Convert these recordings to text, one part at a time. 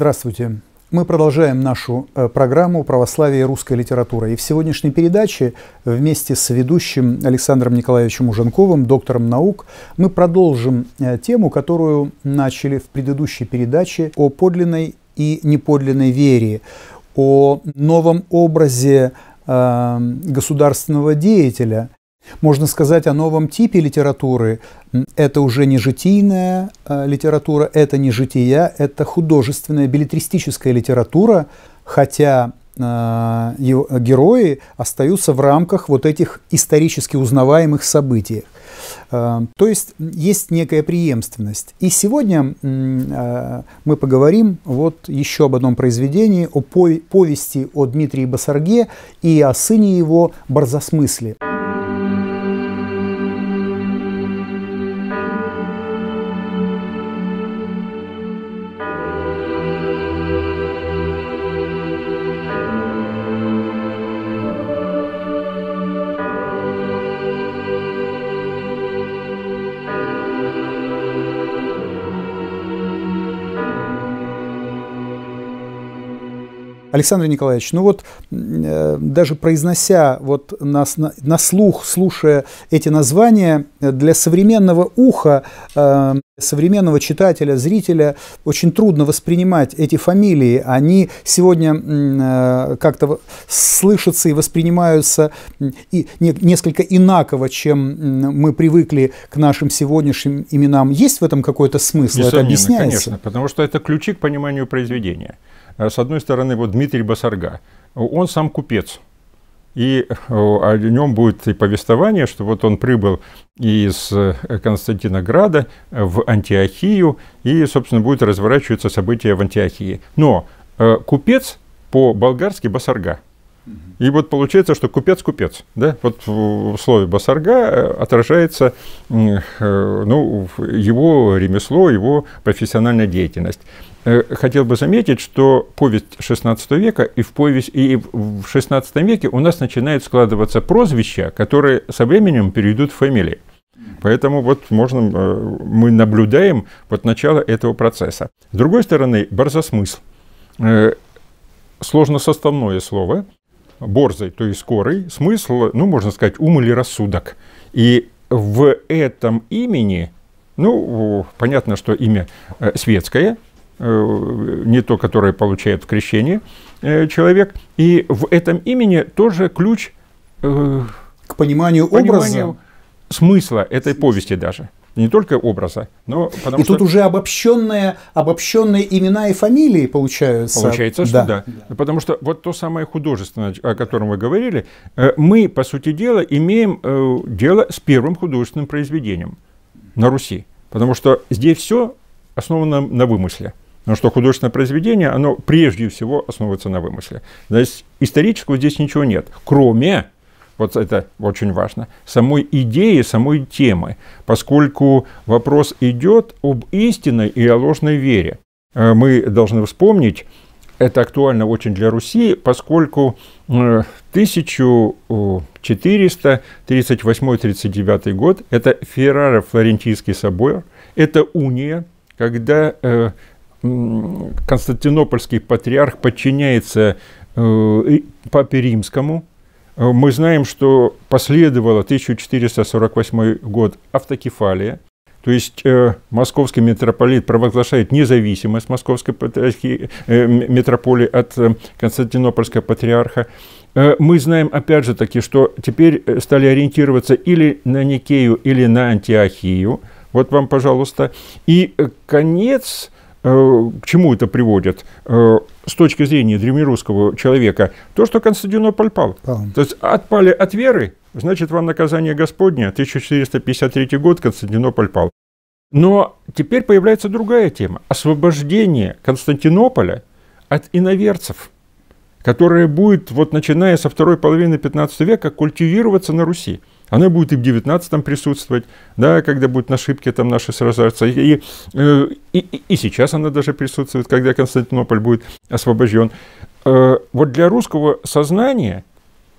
Здравствуйте. Мы продолжаем нашу э, программу «Православие и русская литература». И в сегодняшней передаче вместе с ведущим Александром Николаевичем Уженковым, доктором наук, мы продолжим э, тему, которую начали в предыдущей передаче о подлинной и неподлинной вере, о новом образе э, государственного деятеля, можно сказать о новом типе литературы. Это уже не житийная э, литература, это не жития, это художественная билетристическая литература, хотя э, герои остаются в рамках вот этих исторически узнаваемых событий. Э, то есть есть некая преемственность. И сегодня мы поговорим вот еще об одном произведении, о повести о Дмитрии Басарге и о сыне его Барзасмысле. Александр Николаевич, ну вот э, даже произнося вот на, на, на слух, слушая эти названия, э, для современного уха, э, современного читателя, зрителя очень трудно воспринимать эти фамилии. Они сегодня э, как-то слышатся и воспринимаются и не, несколько инаково, чем мы привыкли к нашим сегодняшним именам. Есть в этом какой-то смысл? Несомненно, это объясняется? Конечно, потому что это ключи к пониманию произведения. А с одной стороны, вот Дмитрий Басарга, он сам купец, и э, о нем будет и повествование, что вот он прибыл из э, Константинограда в Антиохию, и, собственно, будет разворачиваться события в Антиохии. Но э, купец по-болгарски басарга. И вот получается, что купец-купец, да, вот в слове басарга отражается, ну, его ремесло, его профессиональная деятельность. Э, хотел бы заметить, что повесть XVI века и в, повесть, и в XVI веке у нас начинают складываться прозвища, которые со временем перейдут в фамилии. Поэтому вот можно, э, мы наблюдаем вот начало этого процесса. С другой стороны, борзосмысл. Э, Сложно составное слово. Борзый, то есть скорый. Смысл, ну, можно сказать, ум или рассудок. И в этом имени, ну, понятно, что имя светское – Э, не то, которое получает в крещении э, человек. И в этом имени тоже ключ э, к пониманию, образа. смысла этой повести даже не только образа, но потому и что... тут уже обобщенные, обобщенные имена и фамилии получаются. Получается, что да. да. да. Потому что вот то самое художественное, о котором вы говорили, мы, по сути дела, имеем дело с первым художественным произведением на Руси. Потому что здесь все основано на вымысле. Потому что художественное произведение, оно прежде всего основывается на вымысле. Значит, исторического здесь ничего нет, кроме, вот это очень важно, самой идеи, самой темы, поскольку вопрос идет об истинной и о ложной вере. Э, мы должны вспомнить, это актуально очень для Руси, поскольку 1438-39 э, год – это Феррара Флорентийский собор, это уния, когда э, Константинопольский патриарх подчиняется э, Папе Римскому. Э, мы знаем, что последовало 1448 год автокефалия, то есть э, московский митрополит провозглашает независимость московской патриархии, э, метрополии от э, Константинопольского патриарха. Э, мы знаем, опять же таки, что теперь э, стали ориентироваться или на Никею, или на Антиохию. Вот вам, пожалуйста. И конец Э, к чему это приводит? Э, с точки зрения древнерусского человека, то, что Константинополь пал. пал. То есть отпали от веры, значит, вам наказание Господне. 1453 год Константинополь пал. Но теперь появляется другая тема. Освобождение Константинополя от иноверцев, которое будет, вот начиная со второй половины 15 века, культивироваться на Руси. Она будет и в 19 присутствовать, да, когда будут на шибке там наши сражаться. И, э, и, и, и сейчас она даже присутствует, когда Константинополь будет освобожден. Э, вот для русского сознания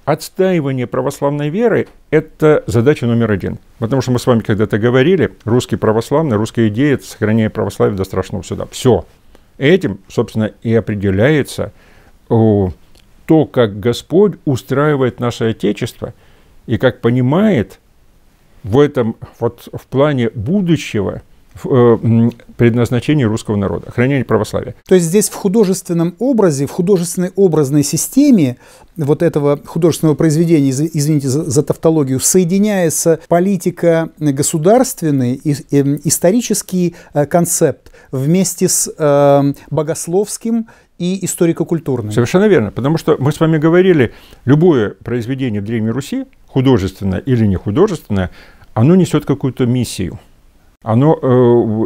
отстаивание православной веры – это задача номер один. Потому что мы с вами когда-то говорили, русский православный, русская идея – сохранение православия до страшного суда. Все. Этим, собственно, и определяется то, как Господь устраивает наше Отечество – и как понимает в этом, вот в плане будущего э, предназначения русского народа, хранение православия. То есть здесь в художественном образе, в художественной образной системе вот этого художественного произведения, извините за, за тавтологию, соединяется политика государственный и, и исторический э, концепт вместе с э, богословским и историко-культурным. Совершенно верно, потому что мы с вами говорили, любое произведение Древней Руси, художественное или не художественное, оно несет какую-то миссию. Оно э,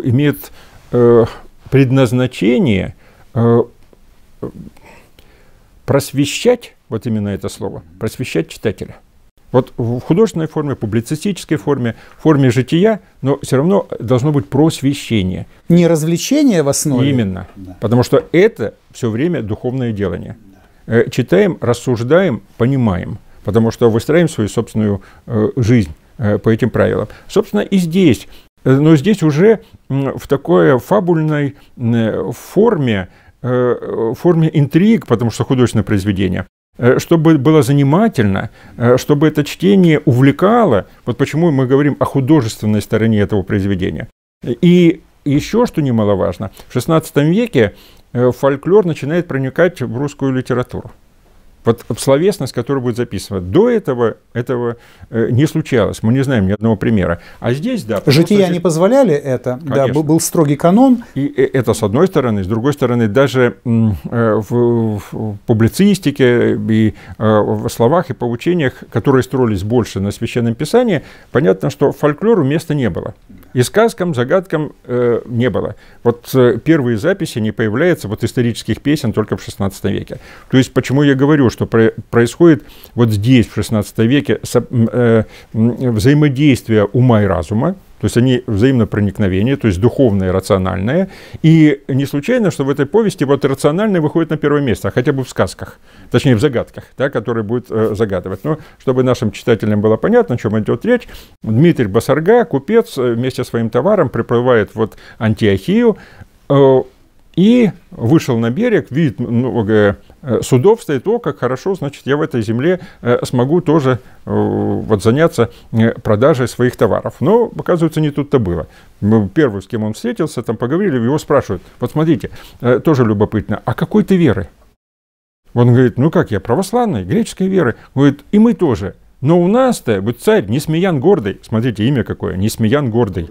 имеет э, предназначение э, просвещать, вот именно это слово, просвещать читателя. Вот в художественной форме, в публицистической форме, форме жития, но все равно должно быть просвещение. Не развлечение в основе. Именно. Да. Потому что это все время духовное делание. Да. Э, читаем, рассуждаем, понимаем потому что выстраиваем свою собственную э, жизнь э, по этим правилам. Собственно, и здесь, э, но здесь уже в такой фабульной форме, форме интриг, потому что художественное произведение, чтобы было занимательно, чтобы это чтение увлекало, вот почему мы говорим о художественной стороне этого произведения. И еще, что немаловажно, в XVI веке фольклор начинает проникать в русскую литературу. Вот словесность, которая будет записана. До этого этого э, не случалось. Мы не знаем ни одного примера. А здесь, да. Жития здесь... не позволяли это. Конечно. Да, был, строгий канон. И э, это с одной стороны. С другой стороны, даже э, в, в публицистике и в словах и поучениях, которые строились больше на Священном Писании, понятно, что фольклору места не было. И сказкам, загадкам э, не было. Вот э, первые записи не появляются вот исторических песен только в 16 веке. То есть почему я говорю, что про происходит вот здесь, в 16 веке, со, э, взаимодействие ума и разума, то есть они взаимопроникновение, то есть духовное и рациональное. И не случайно, что в этой повести вот рациональное выходит на первое место, а хотя бы в сказках, точнее в загадках, да, которые будет э, загадывать. Но чтобы нашим читателям было понятно, о чем идет речь, Дмитрий Басарга, купец, э, вместе со своим товаром приплывает вот Антиохию э, и вышел на берег, видит много Э, судовство и то, как хорошо, значит, я в этой земле э, смогу тоже э, вот заняться продажей своих товаров. Но, оказывается, не тут-то было. Первый, с кем он встретился, там поговорили, его спрашивают, вот смотрите, тоже любопытно, а какой ты веры? Он говорит, ну как я, православный, греческой веры. Он говорит, и мы тоже. Но у нас-то, вот царь Несмеян Гордый, смотрите, имя какое, Несмеян Гордый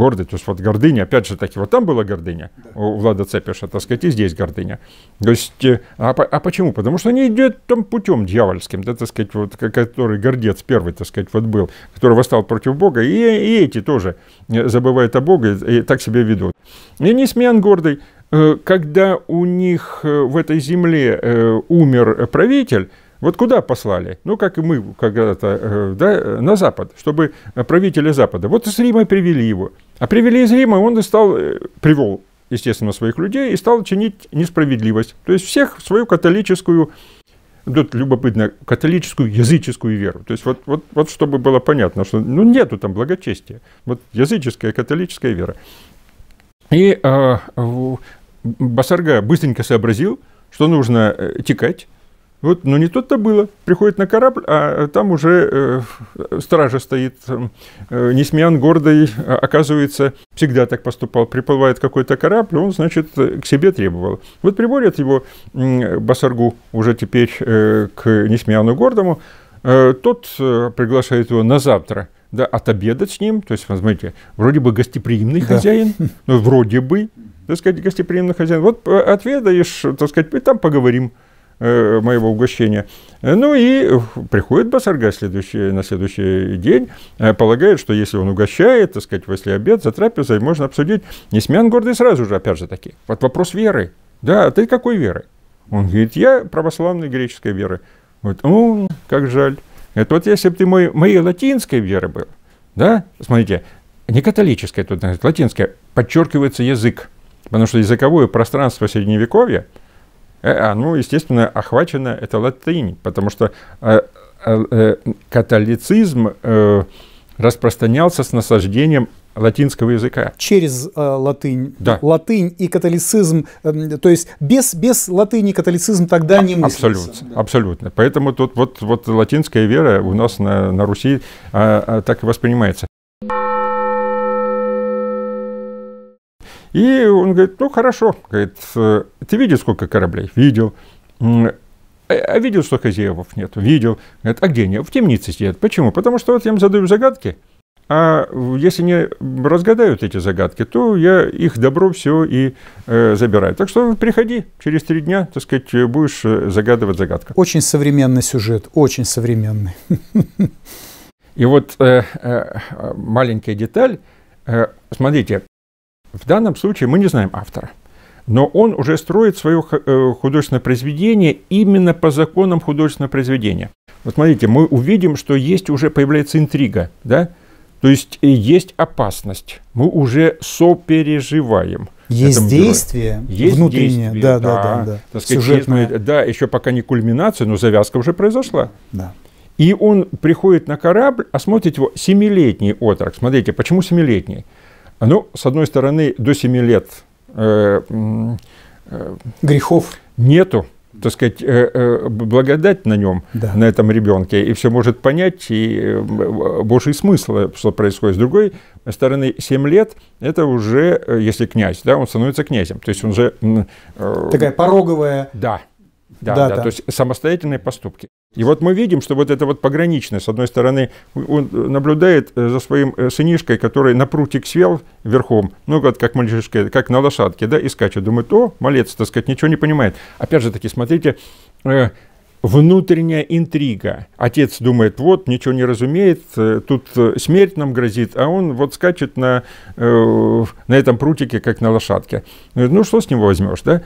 гордый. То есть вот гордыня, опять же таки, вот там была гордыня у Влада Цепеша, так сказать, и здесь гордыня. То есть, э, а, а почему? Потому что они идут там путем дьявольским, да, так сказать, вот, который гордец первый, так сказать, вот был, который восстал против Бога, и, и эти тоже э, забывают о Боге и так себя ведут. И не смеян гордый, э, когда у них в этой земле умер правитель, вот куда послали? Ну, как и мы когда-то, э, да, на Запад, чтобы правители Запада. Вот из Рима привели его. А привели из Рима, он и стал, э, привел, естественно, своих людей и стал чинить несправедливость. То есть всех свою католическую, тут любопытно, католическую языческую веру. То есть вот, вот, вот чтобы было понятно, что ну, нету там благочестия. Вот языческая католическая вера. И э, Басарга быстренько сообразил, что нужно э, текать, вот, но не тот то было. Приходит на корабль, а там уже э, стража стоит. Э, Несмеян гордый, а, оказывается, всегда так поступал. Приплывает какой-то корабль, он, значит, э, к себе требовал. Вот приводят его э, Басаргу уже теперь э, к Несмеяну гордому. Э, тот э, приглашает его на завтра да, отобедать с ним. То есть, возьмите, вроде бы гостеприимный да. хозяин, но вроде бы, так сказать, гостеприимный хозяин. Вот э, отведаешь, так сказать, и там поговорим. Э, моего угощения. Ну и приходит Басарга следующий, на следующий день, э, полагает, что если он угощает, так сказать, после обед, за трапезой можно обсудить. Не смян гордый сразу же, опять же таки. Вот вопрос веры. Да, а ты какой веры? Он говорит, я православной греческой веры. Вот, ну, как жаль. Это вот если бы ты мой, моей латинской веры был, да, смотрите, не католическая тут, латинская, подчеркивается язык, потому что языковое пространство Средневековья – оно, э, а, ну, естественно, охвачено это латынь, потому что э, э, католицизм распространялся с насаждением латинского языка. Через э, латынь. Да. Латынь и католицизм, э, то есть без, без латыни католицизм тогда а, не мыслится. Абсолютно, да. абсолютно. Поэтому тут вот, вот латинская вера у нас на, на Руси э, э, так и воспринимается. И он говорит, ну хорошо, говорит, «Э, ты видел сколько кораблей? Видел. «А, а видел, что хозяевов нет? Видел. Говорит, а где они? В темнице сидят. Почему? Потому что вот я им задаю загадки, а если не разгадают эти загадки, то я их добро все и э, забираю. Так что приходи, через три дня, так сказать, будешь э, загадывать загадку. Очень современный сюжет, очень современный. И вот э, э, маленькая деталь. Э, смотрите, в данном случае мы не знаем автора, но он уже строит свое э, художественное произведение именно по законам художественного произведения. Вот смотрите, мы увидим, что есть уже появляется интрига, да? То есть э, есть опасность. Мы уже сопереживаем. Есть действие есть внутреннее, действие, да, да, да, да, да. сюжетное. Есть, э, да, еще пока не кульминация, но завязка уже произошла. Да. И он приходит на корабль, а смотрит его семилетний отрок. Смотрите, почему семилетний? Ну, с одной стороны, до 7 лет э, э, грехов нету, так сказать, э, э, благодать на нем, да. на этом ребенке, и все может понять, и э, больше смысла, что происходит. С другой стороны, 7 лет – это уже, если князь, да, он становится князем, то есть он уже… Такая пороговая… Да, да, да, да, да. то есть самостоятельные поступки. И вот мы видим, что вот это вот пограничное, с одной стороны, он наблюдает э, за своим э, сынишкой, который на прутик свел верхом, ну вот как мальчишка, как на лошадке, да, и скачет, думает, о, малец, так сказать, ничего не понимает. Опять же таки, смотрите, э, внутренняя интрига. Отец думает, вот, ничего не разумеет, тут смерть нам грозит, а он вот скачет на, э, на этом прутике, как на лошадке. Ну, что с него возьмешь, да?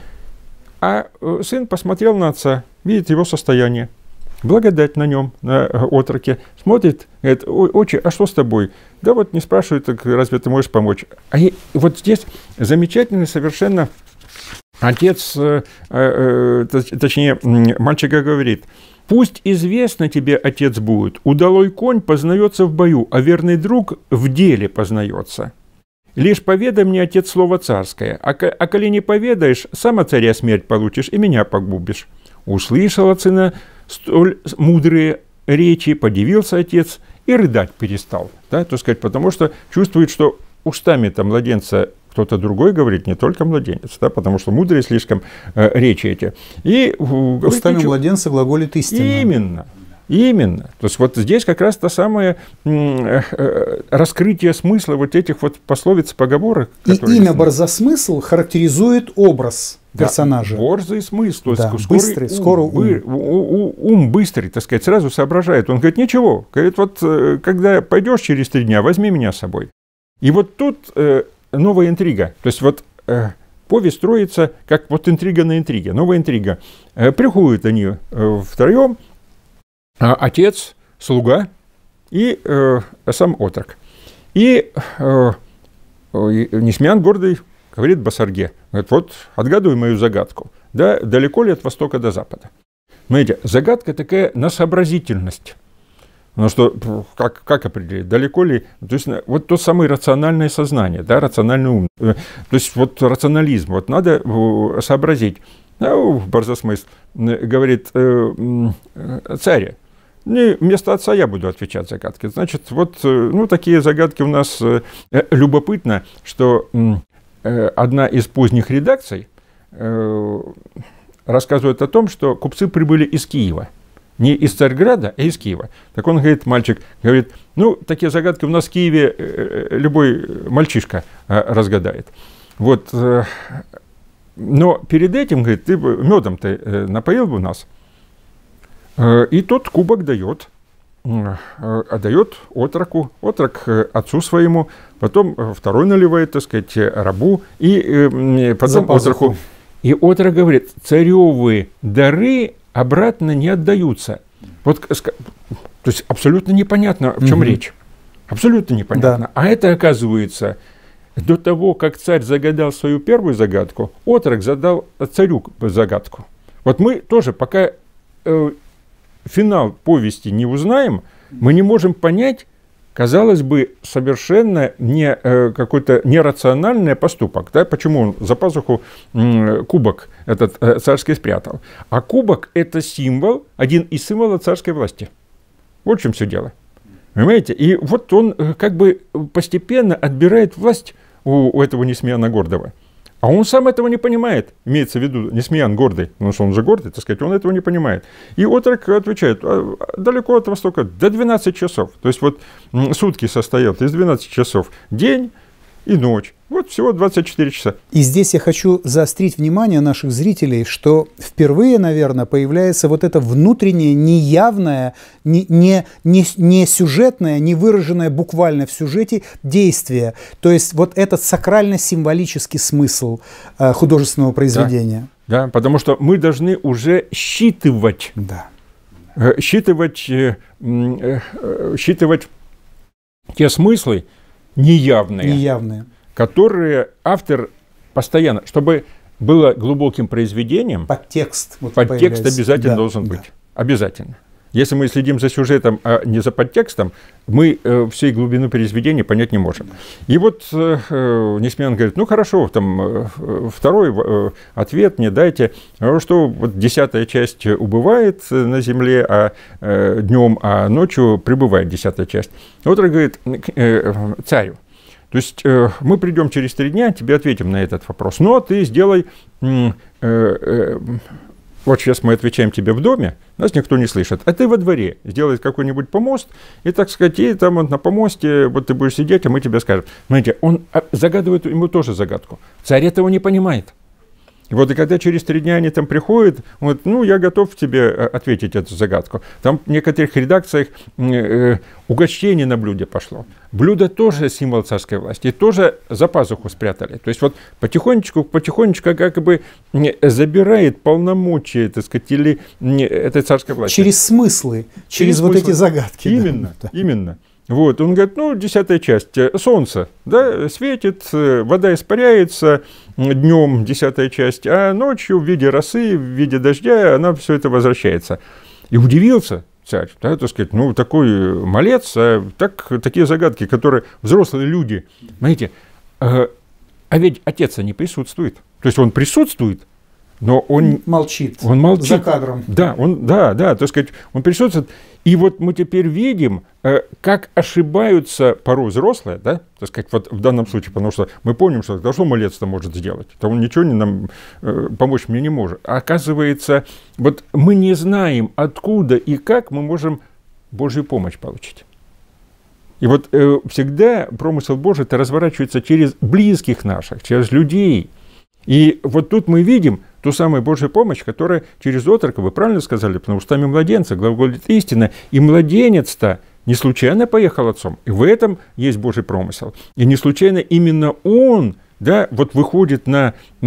А сын посмотрел на отца, видит его состояние благодать на нем, на э, отроке, смотрит, говорит, ой, отче, а что с тобой? Да вот не спрашивают, так разве ты можешь помочь? А и, вот здесь замечательный совершенно отец, э, э, точнее, мальчика говорит, Пусть известно тебе, отец, будет, удалой конь познается в бою, а верный друг в деле познается. Лишь поведай мне, отец, слово царское, а, а коли не поведаешь, сама царя смерть получишь и меня погубишь. Услышала сына столь мудрые речи, подивился отец и рыдать перестал, да, так сказать, потому что чувствует, что устами-то младенца кто-то другой говорит, не только младенец, да, потому что мудрые слишком э, речи эти. И, э, устами и, младенца глаголит истина. Именно, Именно. То есть вот здесь как раз то самое э, э, раскрытие смысла вот этих вот пословиц, поговорок. И имя Барзасмысл характеризует образ персонажа. Да, борзый смысл. То есть да, скорый быстрый, ум, скоро ум. ум быстрый, так сказать, сразу соображает. Он говорит, ничего, говорит, вот э, когда пойдешь через три дня, возьми меня с собой. И вот тут э, новая интрига. То есть вот э, повесть строится как вот интрига на интриге, новая интрига. Э, приходят они э, втроем, э, а отец, слуга и э, сам отрок. И э, э, Несмеян гордый Говорит Басарге, говорит, вот отгадывай мою загадку. Да, далеко ли от востока до запада? Смотрите, загадка такая на сообразительность. Ну что, как, как определить, далеко ли? То есть вот то самое рациональное сознание, да, рациональный ум. Э, то есть вот рационализм, вот надо э, сообразить. Да, Барзасмыс говорит, э, царь, не, вместо отца я буду отвечать загадки. Значит, вот ну, такие загадки у нас любопытно, что Э, одна из поздних редакций э, рассказывает о том, что купцы прибыли из Киева. Не из Царьграда, а из Киева. Так он говорит, мальчик, говорит, ну, такие загадки у нас в Киеве э, любой мальчишка разгадает. Вот. Но перед этим, говорит, ты медом ты напоил бы нас. И тот кубок дает, отдает отроку, отрок отцу своему, потом э, второй наливает, так сказать, э, рабу, и э, э потом отроху. И отрок говорит, царевые дары обратно не отдаются. Вот, то есть абсолютно непонятно, в чем угу. речь. Абсолютно непонятно. Да. А это оказывается, до того, как царь загадал свою первую загадку, отрок задал царю загадку. Вот мы тоже пока э, финал повести не узнаем, мы не можем понять, казалось бы, совершенно не э, какой-то нерациональный поступок. Да? Почему он за пазуху кубок этот э, царский спрятал? А кубок – это символ, один из символов царской власти. Вот в чем все дело. Понимаете? И вот он э, как бы постепенно отбирает власть у, у этого несмеяно гордого. А он сам этого не понимает, имеется в виду не смеян гордый, потому что он же гордый, так сказать, он этого не понимает. И отрок отвечает, «А, далеко от Востока, до 12 часов. То есть вот сутки состоят из 12 часов. День, и ночь. Вот всего 24 часа. И здесь я хочу заострить внимание наших зрителей, что впервые, наверное, появляется вот это внутреннее, неявное, не, не, не, не сюжетное, не выраженное буквально в сюжете действие. То есть вот этот сакрально-символический смысл э, художественного произведения. Да. да, потому что мы должны уже считывать. Да. Э, считывать, э, э, считывать те смыслы, неявные, неявные. которые автор постоянно, чтобы было глубоким произведением, подтекст, вот подтекст обязательно да, должен да. быть. Обязательно. Если мы следим за сюжетом, а не за подтекстом, мы э, всей глубину произведения понять не можем. И вот э, э Несмеян говорит, ну хорошо, там э, э второй э, ответ мне дайте, а что вот десятая часть убывает на земле а, э, днем, а ночью прибывает десятая часть. Вот он говорит э, царю, то есть э, мы придем через три дня, тебе ответим на этот вопрос. Но ты сделай э, э, вот сейчас мы отвечаем тебе в доме, нас никто не слышит. А ты во дворе сделай какой-нибудь помост, и, так сказать, и там вот на помосте вот ты будешь сидеть, а мы тебе скажем. Знаете, он а, загадывает ему тоже загадку. Царь этого не понимает. И вот и когда через три дня они там приходят, вот, ну, я готов тебе э, ответить эту загадку. Там в некоторых редакциях э, э, угощение на блюде пошло. Блюдо тоже символ царской власти, и тоже за пазуху спрятали. То есть вот потихонечку, потихонечку как бы забирает полномочия, так сказать, или этой царской власти. Через смыслы, через, через вот эти загадки. Именно, да. именно. Вот, он говорит, ну, десятая часть, э, солнце, да, светит, вода испаряется, днем, десятая часть, а ночью в виде росы, в виде дождя она все это возвращается. И удивился царь, да, так сказать, ну, такой малец, а так, такие загадки, которые взрослые люди, знаете, а, а ведь отец не присутствует. То есть он присутствует, но он молчит. Он молчит. За кадром. Да, он, да, да, так сказать, он присутствует. И вот мы теперь видим, э, как ошибаются порой взрослые, да, так сказать, вот в данном случае, потому что мы помним, что да, что малец-то может сделать, то он ничего не нам э, помочь мне не может. А оказывается, вот мы не знаем, откуда и как мы можем Божью помощь получить. И вот э, всегда промысел Божий это разворачивается через близких наших, через людей – и вот тут мы видим ту самую Божью помощь, которая через отрока, вы правильно сказали, потому что устами младенца глаголит истина, и младенец-то не случайно поехал отцом, и в этом есть Божий промысел. И не случайно именно он да, вот выходит на, э,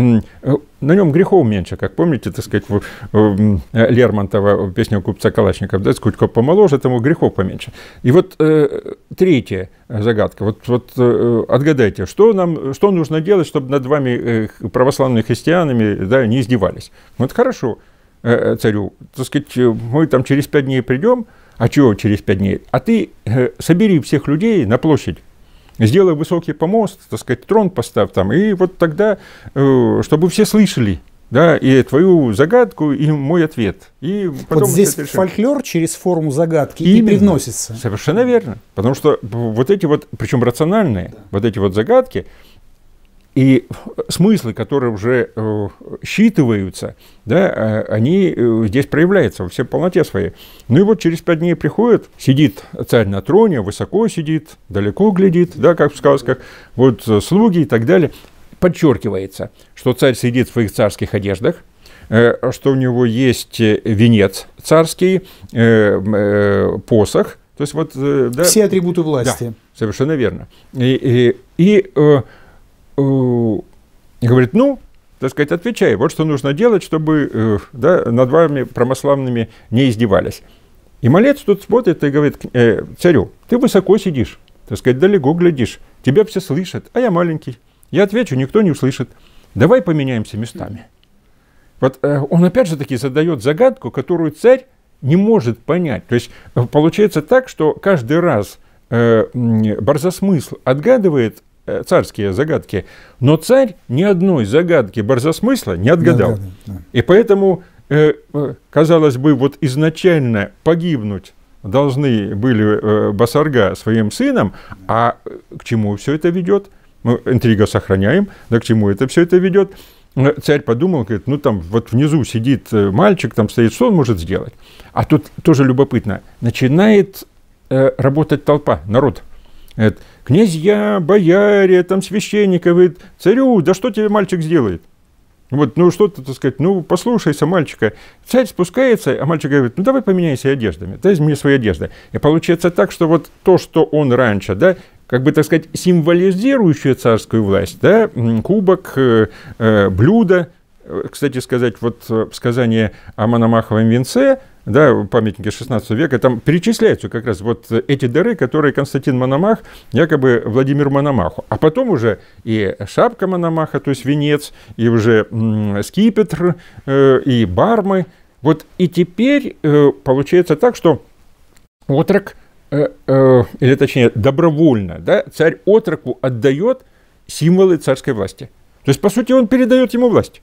на нем грехов меньше, как помните, так сказать, в, эм, Лермонтова, песня купца Калашников, да, сколько помоложе, тому грехов поменьше. И вот э, третья э, загадка. Вот, вот э, э, отгадайте, что нам, что нужно делать, чтобы над вами православными христианами да, не издевались? Вот ну, хорошо, царю, так сказать, мы там через пять дней придем, а чего через пять дней? А ты собери всех людей на площадь, сделай высокий помост, так сказать, трон поставь там, и вот тогда, чтобы все слышали, да, и твою загадку, и мой ответ. И потом вот здесь фольклор через форму загадки Именно. и привносится. Совершенно верно. Потому что вот эти вот, причем рациональные, да. вот эти вот загадки, и смыслы, которые уже э, считываются, да, а, они э, здесь проявляются во всей полноте своей. Ну и вот через пять дней приходит, сидит царь на троне, высоко сидит, далеко глядит, да, как в сказках, вот э, слуги и так далее подчеркивается, что царь сидит в своих царских одеждах, э, что у него есть э, венец царский, э, посох. То есть вот, да, Все атрибуты власти. Да, совершенно верно. И, и, и говорит, ну, так сказать, отвечай, вот что нужно делать, чтобы э, да, над вами православными не издевались. И молец тут смотрит и говорит царю, ты высоко сидишь, так сказать, далеко глядишь, тебя все слышат, а я маленький. Я отвечу, никто не услышит. Давай поменяемся местами. Вот э, он опять же таки задает загадку, которую царь не может понять. То есть э, получается так, что каждый раз э, Барзасмысл отгадывает э, царские загадки, но царь ни одной загадки Барзасмысла не отгадал. Да, да, да. И поэтому, э, э, казалось бы, вот изначально погибнуть должны были э, Басарга своим сыном, а э, к чему все это ведет? мы интрига сохраняем, да к чему это все это ведет. Царь подумал, говорит, ну там вот внизу сидит э, мальчик, там стоит, что он может сделать? А тут тоже любопытно, начинает э, работать толпа, народ. Говорит, князья, бояре, там священника, говорит, царю, да что тебе мальчик сделает? Вот, ну что ты, так сказать, ну послушайся мальчика. Царь спускается, а мальчик говорит, ну давай поменяйся одеждами, дай мне свои одежды. И получается так, что вот то, что он раньше, да, как бы, так сказать, символизирующую царскую власть, да, кубок, э, э блюдо. Э, кстати сказать, вот э, сказание о Мономаховом венце, да, памятники 16 века, там перечисляются как раз вот эти дары, которые Константин Мономах, якобы Владимир Мономаху. А потом уже и шапка Мономаха, то есть венец, и уже скипетр, э, и бармы. Вот и теперь э, получается так, что отрок – Э, э, или точнее, добровольно, да, царь отроку отдает символы царской власти. То есть, по сути, он передает ему власть,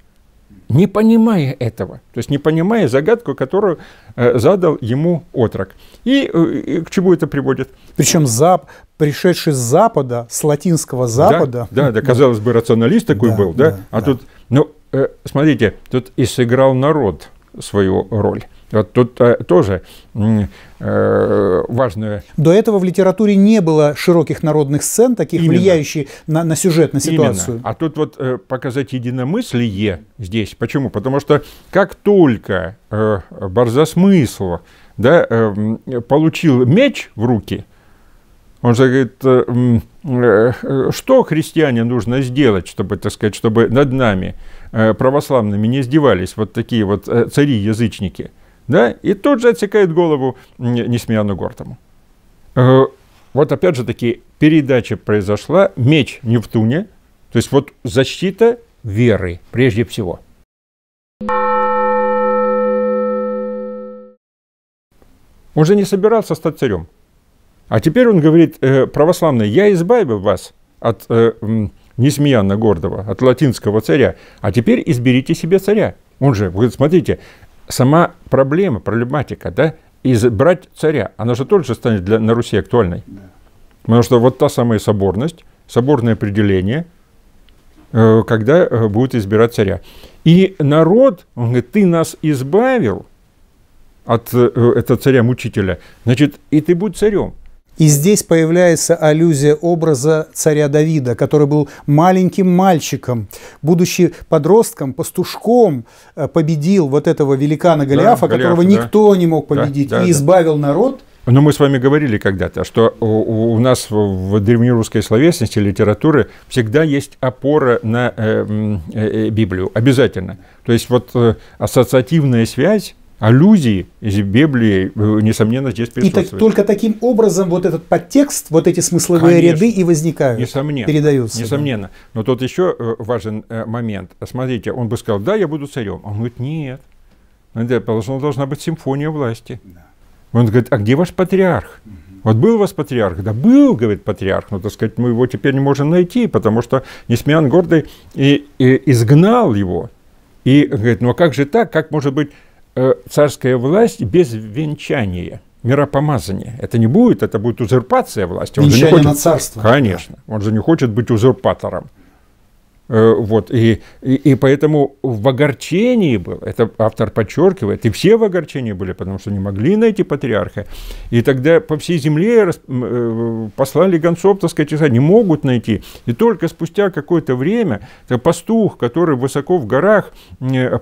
не понимая этого, то есть не понимая загадку, которую э, задал ему отрок. И, и к чему это приводит? Причем зап, пришедший с Запада, с латинского Запада. Да, да, да казалось бы, рационалист такой да, был, да, да а да. тут, ну, смотрите, тут и сыграл народ – свою роль. Вот тут э, тоже э, важное. До этого в литературе не было широких народных сцен, таких Именно. влияющих на, на сюжет, на ситуацию. Именно. А тут вот э, показать единомыслие здесь. Почему? Потому что как только Барзасмысл да, эм, получил меч в руки – он же говорит, э, э, что христиане нужно сделать, чтобы, так сказать, чтобы над нами, э, православными, не издевались вот такие вот цари-язычники. Да? И тут же отсекает голову Несмеяну Гортому. Вот опять же таки передача произошла, меч Нептуне, то есть вот защита веры прежде всего. Он же не собирался стать царем. А теперь он говорит, э, православный, я избавил вас от э, несмеянно гордого, от латинского царя, а теперь изберите себе царя. Он же говорит, смотрите, сама проблема, проблематика, да, избрать царя, она же тоже станет для, на Руси актуальной. Потому что вот та самая соборность, соборное определение, э, когда э, будет избирать царя. И народ, он говорит, ты нас избавил от э, этого царя-мучителя, значит, и ты будь царем. И здесь появляется аллюзия образа царя Давида, который был маленьким мальчиком, будучи подростком, пастушком, э, победил вот этого великана Голиафа, да, которого Голиаф, да. никто не мог победить, да, да, и избавил да. народ но ну, мы с вами говорили когда-то, что у, у нас в древнерусской словесности, литературы всегда есть опора на э, э, э, Библию, обязательно. То есть вот э, ассоциативная связь аллюзии из Библии, э, несомненно, здесь присутствуют. И так, только таким образом вот этот подтекст, вот эти смысловые Конечно, ряды и возникают, несомненно, передаются. Несомненно. Да. Но тут еще э, важен э, момент. Смотрите, он бы сказал, да, я буду царем. А он говорит, нет. Он говорит, должна, быть симфония власти. Да. Он говорит, а где ваш патриарх? Вот был у вас патриарх? Да был, говорит патриарх, но, «Ну, так сказать, мы его теперь не можем найти, потому что Несмеян гордый и, и изгнал его. И говорит, ну а как же так? Как может быть Э, царская власть без венчания, миропомазания. Это не будет, это будет узурпация власти. Венчание же хочет... на царство. Конечно, он же не хочет быть узурпатором. Э, вот, и, и, и поэтому в огорчении был, это автор подчеркивает, и все в огорчении были, потому что не могли найти патриарха. И тогда по всей земле э, послали гонцов, так сказать, не могут найти. И только спустя какое-то время пастух, который высоко в горах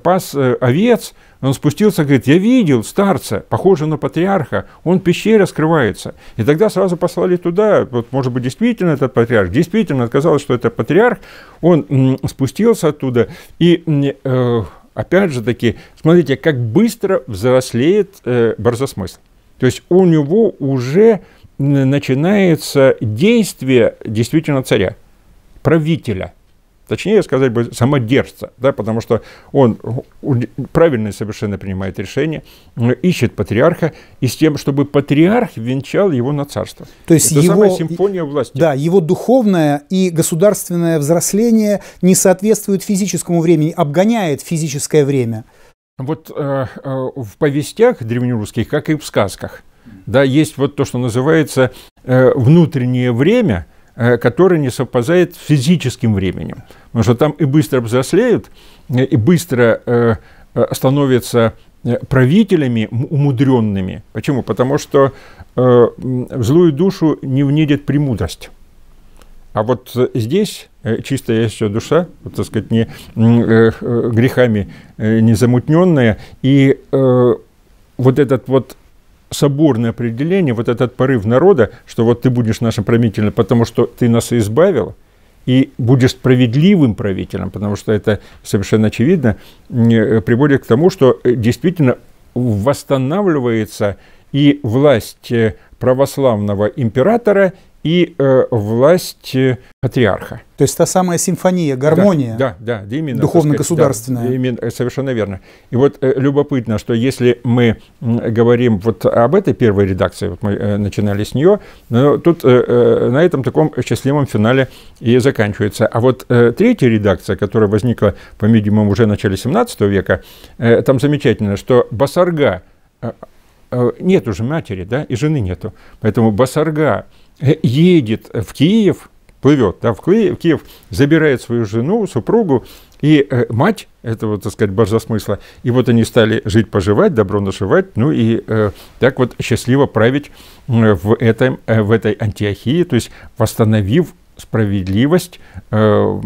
пас овец, он спустился, говорит, я видел старца, похожего на патриарха, он в пещере скрывается. И тогда сразу послали туда, вот, может быть, действительно этот патриарх, действительно оказалось, что это патриарх, он спустился оттуда и... Э, опять же таки, смотрите, как быстро взрослеет э, борзосмысл. То есть у него уже начинается действие действительно царя, правителя – Точнее сказать, бы, самодержца, да, потому что он правильно совершенно принимает решение, э, ищет патриарха, и с тем, чтобы патриарх венчал его на царство. То есть Это его, самая симфония власти. Да, его духовное и государственное взросление не соответствует физическому времени, обгоняет физическое время. Вот э, э, в повестях древнерусских, как и в сказках, да, есть вот то, что называется э, внутреннее время – Э, который не совпадает с физическим временем. Потому что там и быстро взрослеют, э, и быстро э, становятся правителями умудренными. Почему? Потому что в злую душу не внедет премудрость. А вот здесь чистая еще душа, вот, так сказать, не грехами не замутненная, и вот этот вот соборное определение, вот этот порыв народа, что вот ты будешь нашим правителем, потому что ты нас избавил, и будешь справедливым правителем, потому что это совершенно очевидно, э, приводит к тому, что э, действительно восстанавливается и власть э, православного императора, и э, власть патриарха. То есть та самая симфония, гармония. Да, да, да именно. Духовно-государственная. Да, именно, совершенно верно. И вот э, любопытно, что если мы э, говорим вот об этой первой редакции, вот мы э, начинали с нее, но тут э, э, на этом таком счастливом финале и заканчивается. А вот э, третья редакция, которая возникла, по-видимому, уже в начале 17 века, э, там замечательно, что Басарга, э, э, нет уже матери, да, и жены нету. Поэтому Басарга – едет в Киев, плывет да, в Киев, забирает свою жену, супругу и э, мать этого, так сказать, борзосмысла. И вот они стали жить-поживать, добро наживать, ну и э, так вот счастливо править в, этом, э, в этой антиохии, то есть восстановив справедливость э,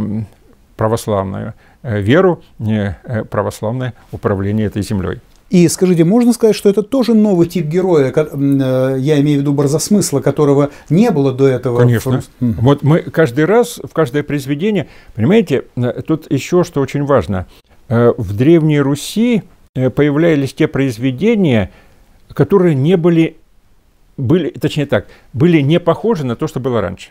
православную э, веру, э, православное управление этой землей. И скажите, можно сказать, что это тоже новый тип героя, э, я имею в виду борзосмысла, которого не было до этого? Конечно. Вот мы каждый раз, в каждое произведение, понимаете, э, тут еще что очень важно. Э, в Древней Руси появлялись те произведения, которые не были, были, точнее так, были не похожи на то, что было раньше.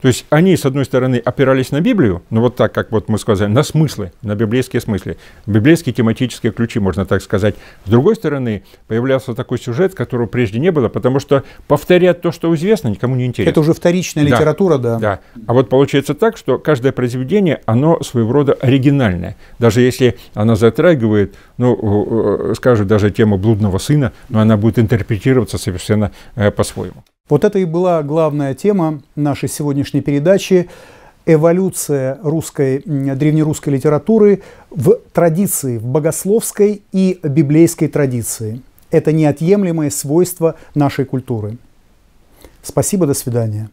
То есть они, с одной стороны, опирались на Библию, ну вот так, как вот мы сказали, на смыслы, на библейские смыслы, библейские тематические ключи, можно так сказать. С другой стороны, появлялся такой сюжет, которого прежде не было, потому что повторять то, что известно, никому не интересно. Это уже вторичная да, литература, да. Да. А вот получается так, что каждое произведение, оно своего рода оригинальное. Даже если она затрагивает, ну, э, э, скажем, даже тему блудного сына, но она будет интерпретироваться совершенно э, по-своему. Вот это и была главная тема нашей сегодняшней передачи эволюция русской, древнерусской литературы в традиции, в богословской и библейской традиции. Это неотъемлемое свойство нашей культуры. Спасибо, до свидания.